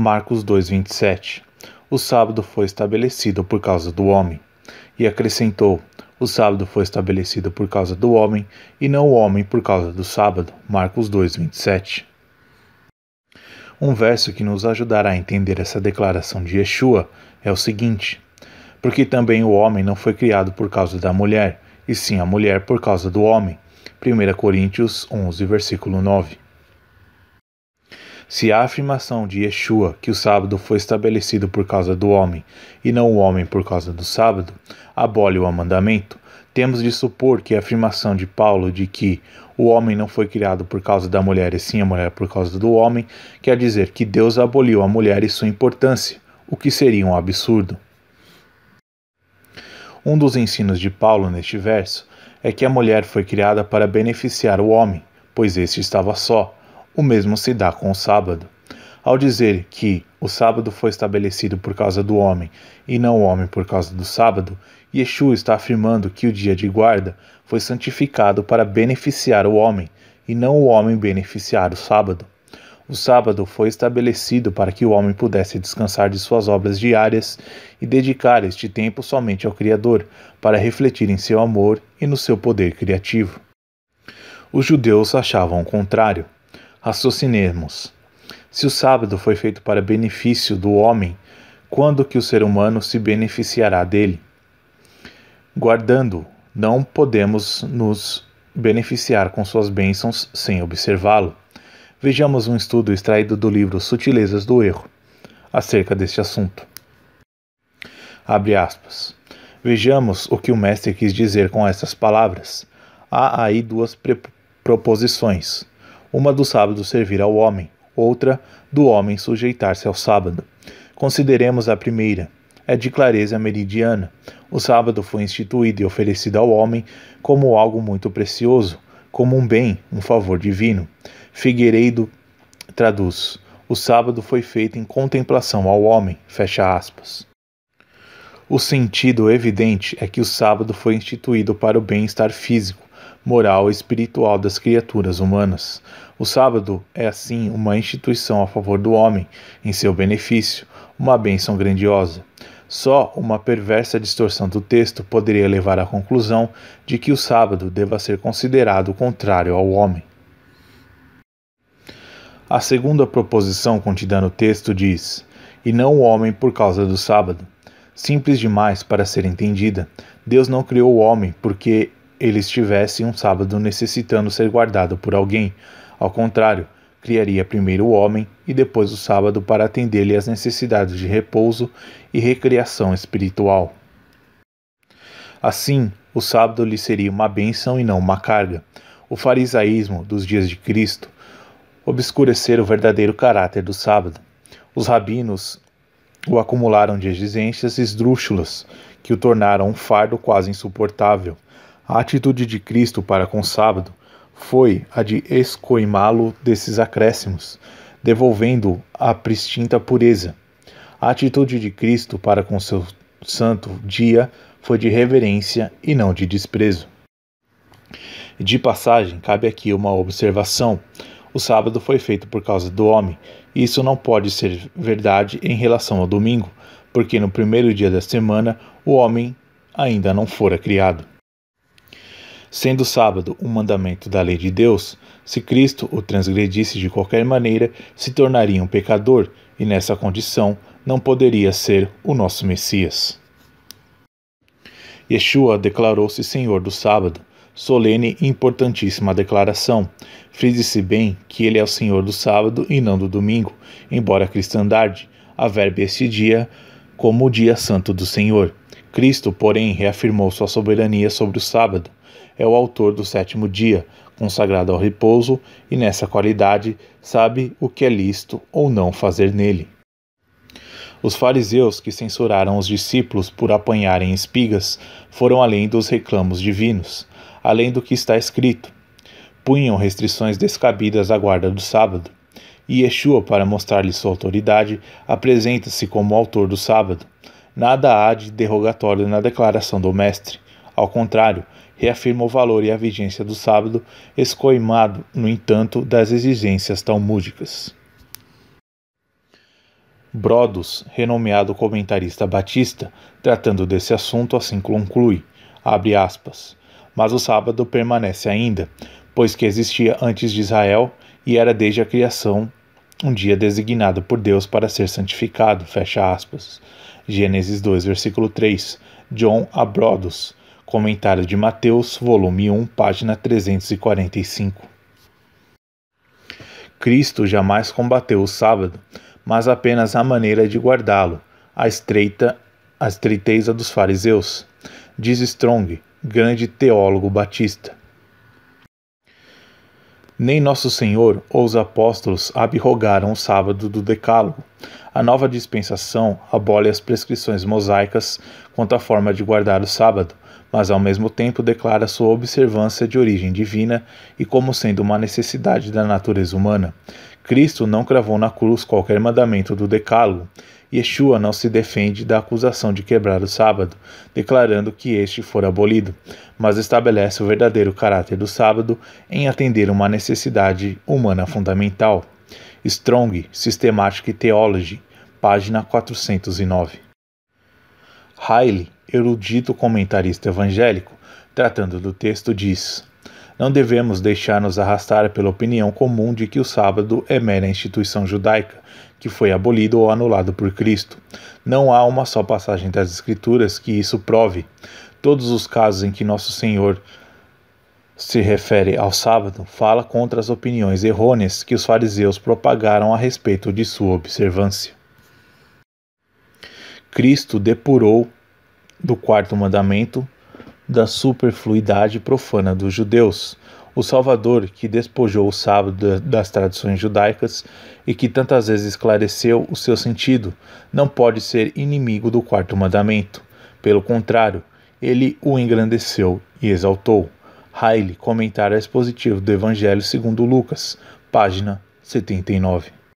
Marcos 2:27. O sábado foi estabelecido por causa do homem. E acrescentou: O sábado foi estabelecido por causa do homem, e não o homem por causa do sábado. Marcos 2:27. Um verso que nos ajudará a entender essa declaração de Yeshua é o seguinte: Porque também o homem não foi criado por causa da mulher, e sim a mulher por causa do homem. 1 Coríntios 11, versículo 9. Se a afirmação de Yeshua que o sábado foi estabelecido por causa do homem e não o homem por causa do sábado abole o mandamento, temos de supor que a afirmação de Paulo de que o homem não foi criado por causa da mulher e sim a mulher por causa do homem quer dizer que Deus aboliu a mulher e sua importância, o que seria um absurdo. Um dos ensinos de Paulo neste verso é que a mulher foi criada para beneficiar o homem, pois este estava só o mesmo se dá com o sábado. Ao dizer que o sábado foi estabelecido por causa do homem e não o homem por causa do sábado, Yeshua está afirmando que o dia de guarda foi santificado para beneficiar o homem e não o homem beneficiar o sábado. O sábado foi estabelecido para que o homem pudesse descansar de suas obras diárias e dedicar este tempo somente ao Criador, para refletir em seu amor e no seu poder criativo. Os judeus achavam o contrário. Raciocinemos. Se o sábado foi feito para benefício do homem, quando que o ser humano se beneficiará dele? Guardando, não podemos nos beneficiar com suas bênçãos sem observá-lo. Vejamos um estudo extraído do livro Sutilezas do Erro acerca deste assunto. Abre aspas. Vejamos o que o mestre quis dizer com estas palavras. Há aí duas proposições uma do sábado servir ao homem, outra do homem sujeitar-se ao sábado. Consideremos a primeira. É de clareza meridiana. O sábado foi instituído e oferecido ao homem como algo muito precioso, como um bem, um favor divino. Figueiredo traduz: O sábado foi feito em contemplação ao homem. Fecha aspas. O sentido evidente é que o sábado foi instituído para o bem-estar físico, moral e espiritual das criaturas humanas. O sábado é, assim, uma instituição a favor do homem, em seu benefício, uma bênção grandiosa. Só uma perversa distorção do texto poderia levar à conclusão de que o sábado deva ser considerado contrário ao homem. A segunda proposição contida no texto diz: E não o homem por causa do sábado. Simples demais para ser entendida, Deus não criou o homem porque ele estivesse um sábado necessitando ser guardado por alguém. Ao contrário, criaria primeiro o homem e depois o sábado para atender-lhe às necessidades de repouso e recreação espiritual. Assim, o sábado lhe seria uma bênção e não uma carga. O farisaísmo dos dias de Cristo obscurecer o verdadeiro caráter do sábado. Os rabinos o acumularam de exigências esdrúxulas que o tornaram um fardo quase insuportável. A atitude de Cristo para com o sábado foi a de escoimá-lo desses acréscimos, devolvendo a pristinta pureza. A atitude de Cristo para com seu santo dia foi de reverência e não de desprezo. De passagem, cabe aqui uma observação. O sábado foi feito por causa do homem. e Isso não pode ser verdade em relação ao domingo, porque no primeiro dia da semana o homem ainda não fora criado. Sendo o sábado um mandamento da lei de Deus, se Cristo o transgredisse de qualquer maneira, se tornaria um pecador e, nessa condição, não poderia ser o nosso Messias. Yeshua declarou-se Senhor do sábado, solene e importantíssima declaração. Frise-se bem que ele é o Senhor do sábado e não do domingo, embora a cristandade averbe este dia como o dia santo do Senhor. Cristo, porém, reafirmou sua soberania sobre o sábado, é o autor do sétimo dia, consagrado ao repouso, e nessa qualidade sabe o que é lícito ou não fazer nele. Os fariseus que censuraram os discípulos por apanharem espigas foram além dos reclamos divinos, além do que está escrito. Punham restrições descabidas à guarda do sábado. E Yeshua, para mostrar-lhe sua autoridade, apresenta-se como autor do sábado. Nada há de derrogatório na declaração do Mestre. Ao contrário, reafirma o valor e a vigência do sábado, escoimado, no entanto, das exigências talmúdicas. Brodus, renomeado comentarista batista, tratando desse assunto assim conclui, abre aspas, mas o sábado permanece ainda, pois que existia antes de Israel e era desde a criação um dia designado por Deus para ser santificado, fecha aspas. Gênesis 2, versículo 3, John a Brodus, Comentário de Mateus, volume 1, página 345. Cristo jamais combateu o sábado, mas apenas a maneira de guardá-lo, a estreita, a estreiteza dos fariseus, diz Strong, grande teólogo batista. Nem nosso Senhor ou os apóstolos abrogaram o sábado do Decálogo. A nova dispensação abole as prescrições mosaicas quanto à forma de guardar o sábado, mas ao mesmo tempo declara sua observância de origem divina e como sendo uma necessidade da natureza humana. Cristo não cravou na cruz qualquer mandamento do Decálogo. Yeshua não se defende da acusação de quebrar o sábado, declarando que este for abolido, mas estabelece o verdadeiro caráter do sábado em atender uma necessidade humana fundamental. Strong, Systematic Theology, página 409. Haile erudito comentarista evangélico, tratando do texto, diz: Não devemos deixar-nos arrastar pela opinião comum de que o sábado é mera instituição judaica, que foi abolido ou anulado por Cristo. Não há uma só passagem das Escrituras que isso prove. Todos os casos em que Nosso Senhor se refere ao sábado, fala contra as opiniões errôneas que os fariseus propagaram a respeito de sua observância. Cristo depurou do quarto mandamento da superfluidade profana dos judeus. O Salvador, que despojou o sábado das tradições judaicas e que tantas vezes esclareceu o seu sentido, não pode ser inimigo do quarto mandamento. Pelo contrário, ele o engrandeceu e exaltou. Haile, comentário expositivo do Evangelho segundo Lucas, página 79.